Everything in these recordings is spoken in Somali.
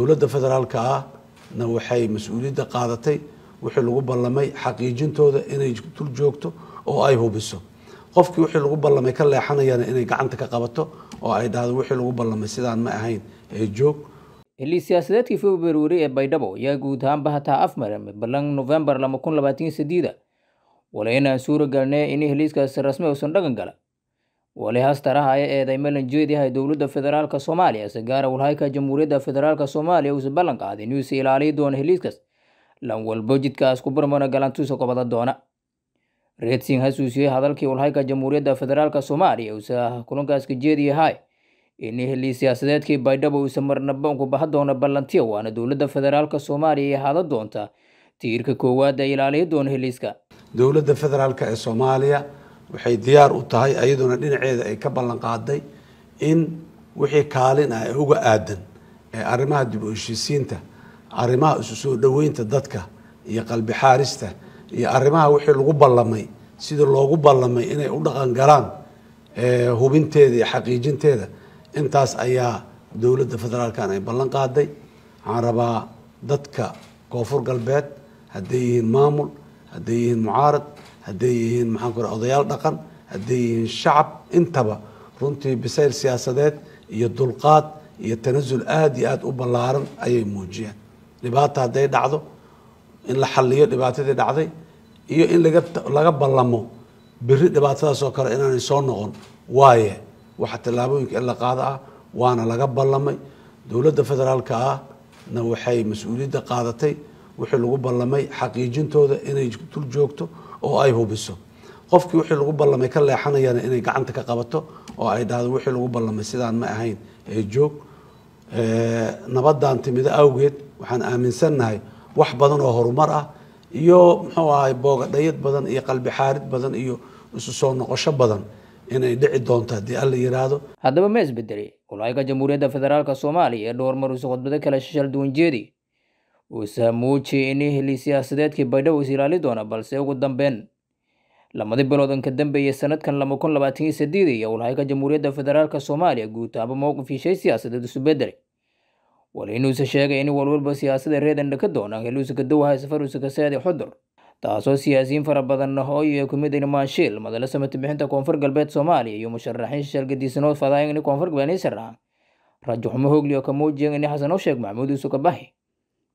dowladda federaalka ahna waxay mas-uuliyadda qaadatay wixii lagu ballamay xaqiijintooda inay dul joogto oo ay hubiso qofkii wixii lagu ballamay ka leexanayana inay gacanta ka qabato oo ay dhahdo wixii lagu ballamay sidaan ma ahayn ee joog xilli siyaasadeedkii februari ee baydhabo ayaa guud ahaan ahaanba hataa afmaran ballan novembar lama kun labaatan sadiida wala inaan suura galnay in heliiskaasi rasmi uusan dhagan gala walihaas taraha ee eeday malanjeed yahay dowladda federaalk soomaaliya se gaara walhayka jamhuuriyadda federaalka soomaaliya uusa ballan qaaday inuusa ilaaliyi doono heliiskas lan walbo jidkaas ku barmana galantuusa kobada doona reedsing hasuusiyey hadalkii walhayka jamhuuriyadda federaalk soomaaliya uusa kulankaaska kajeedi yahay in heliis siyaasadeedkii baydhabo uusa marnaba kubaha doona ballantiya waana dowladda federaalka soomaaliya ee hada doonta tiirka koowaad ee ilaaliya doona heliiska dowladda federaalk ee soomaaliya waxay diyaar u tahay ayaduna dhinaceeda ay ka ballan qaaday in wixii kaalin ah ee uga aadan ee arrimaha dib u heshiisiinta arrimaha isu soo dhoweynta dadka iyo qalbi xaarista iyo arrimaha wixii lagu ballamay sidii loogu ballamay inay u dhaqan galaan hubinteeda iyo xaqiijinteeda intaas ayaa dowladda federaalkan ay ballan qaaday waxaan rabaa dadka koonfur galbeed hadday yihiin maamul hadday yihiin mucaarad hadday yihiin maxaan ku odayaal dhaqan hadday yihiin shacab intaba runtii bisayl siyaasadeed iyo dulqaad iyo tanazul aada iyo aada u ballaaran ayay muujiyeen dhibaata hadday dhacdo in la xaliyo dhibaatadii dhacday iyo in laga laga ballamo berri dhibaatadaasoo kale inaanay soo noqon waaye waxa tallaabooyinka in la qaada ah waana laga ballamay dowladda federaalka ah na waxay mas-uuliyadda qaadatay wixii lagu ballamay xaqiijintooda inay dul joogto oo ay hubiso qofkii wixii lagu ballamay ka leexanayana inay gacanta ka qabato oo ay dhahdo wixii lagu ballamay sidaan ma ahayn ee joog nabadaan timido awgeed waxaan aaminsannahay wax badan oo horumar ah iyo muxuu ahay boogadhayad badan iyo qalbi xaarid badan iyo isu soo noqosho badan inay dhici doonto haddii alla yidhaahdo haddaba ma isbedeli walaaga jamhuuriyadda federaalk soomaaliya ee dhowr mar usuqodbado kala shashal duwanjeedi saamuuji in heli siyaasadeedkii baydhabo is ilaali doona balse ugu dambeyn lamadii biloodan ka dambeeyey sanadkan lama kun labaatan iyo iyo ulhayka jamhuuriyadda federaalka soomaaliya guud mowqif heshay siyaasadeed isu bedelay waliinuuse sheegay in walwalba siyaasada reedan ka doonaan heluusaka dawahaysafaruusaka saadi xudur taasoo siyaasiyiin fara badan hooy kumid in maashiil madala samati bixinta koonfur galbeed soomaaliya iyo musharaxiin shargadiisanood fadaayan in koonfur galbeed sharaxan rajo xumo hoogliyo ka muujiyan in xasan oo sheeg maxamuud yuusuf kabaxi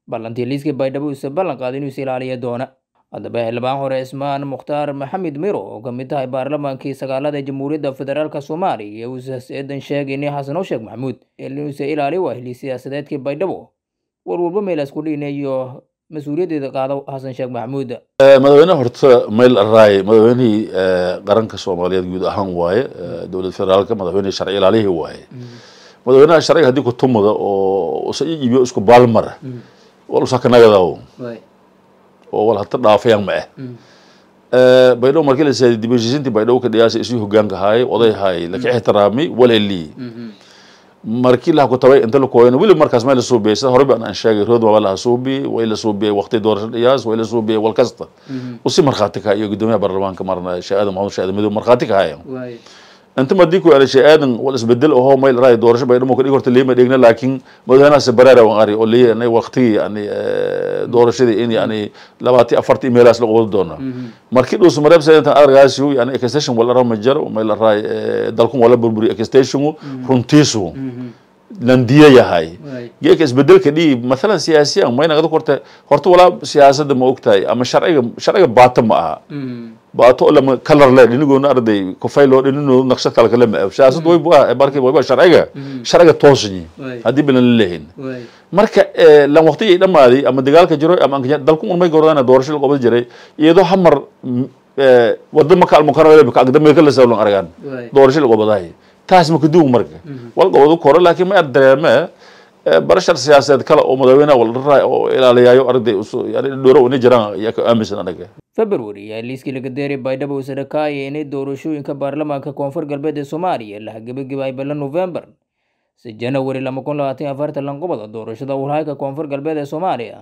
ballantii liiskii baydhabo uusan ballan qaadin inuu is ilaaliya doona haddaba xildhibaan hore ismaan mukhtaar maxamed miro oo ka mid tahay baarlamaankii sagaalada jamhuuriyadda federaalk soomaaliya seedan eedan sheegayni xasan osheekh maxamuud inuusa ilaali wahli siyaasadeedkii baydhabo warwalba meelaskudhiina iyo mas-uuliyaddeeda qaado xasan sheekh maxamuud eh, madaxweyne horta mayl araay madaxweynihii eh, qaranka soomaaliyeed guud ahaan waaye eh, dowlad federaalk madaxweyne sharci ilaalihii waaye mm. madaxweynaha sharciga haddii ku tumada oo isa iibiyo isku baalmara mm usakanagadaw oo wal hata dhaafayaan ma ah eh. mm. eh, baydhabo markii la saaday dibashisintii baydhabo kadhiyaasha isii hoggaanka haayay oday mm. haayay laki ixtiraami walhelii mm-hmm. markii la hakutabay inta la kooyana weli markaas ma la suubiyay sida horey baan aan sheegay rood baa la hasuubi way la suubiyay waqti doorasho dhiyaas way la suubiyay wal kasta mm-hmm. usi markhaati ka iyo guddoomiyaha baarlamaanka marna sheekada maxamed sheekada madow markhaati ka haaya inta madii eleshay aadan wal isbedel oho mayl ray doorasho bay dhamo kadhig horta lima dhegna laakiin madaxweynahaas baraara waan ari oo leeyahay inay waqtigii yani doorashadii in yani labaati afarti meelahaas la qabado doonaa markii dhuus mareebsa intan adargaasiu yani extension wala rama mayl ray dalkun wala burburi extensionu runtiisu landiyo yahay geelka isbedelka dhiib maalan siyaasiyan maynaqda horta horta walaa siyaasadda ma ogtahay ama sharciga sharciga baato ma aha mm. baato lama color le arday kofaylo dhinino naqshad kala kale ma siyaasad mm. waybu ah barki waybu ah, sharciga mm. sharciga toosanyi haddii balan lalehin marka eh, lan waqtiyay dhamaaday ama dagaalka jiro ama dalku un may goradana doorasho la qabad jiray iyadoo hamar eh, waddo maka almukarama la sawlan aragaan doorasho la qabadahay taas ma kaduug marka walqoodu kore laakiin ma dareeme eh, barashar siyaasadeed kale oo madaxweynaha waldhara oo ilaaliyaayo arday dhowro una jiraan ayaa aaminsan anaga february ayaa liiskii laga deeray baydhabo usana inay doorashooyinka baarlamaanka koonfur galbeed ee soomaaliya la gebagabaay balla november si janawari lama kun labaatan afarta lanqobada doorashada walhayka koonfur galbeed ee soomaaliya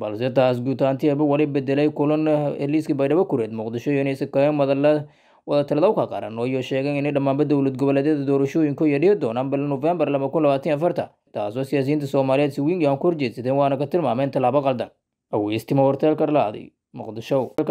balse taas guud ahaantiiba wali bedelay kulan ee eh, liiskii baydhabo kureed muqdisho iyo inaysa kaga madala wadatalada u ka qaran oo ayuu sheegay inay dhammaanba dowlad goboleedyada doorashooyinku yadhiyo doonaan bal nofembar laba kun labaatan afarta taasoo siyaasiyiinta soomaaliyeed si wingi aan ku horjeedsadeen waana ka tilmaameen tallaabo qaldan aweystima horteelka dhalaadi muqdisho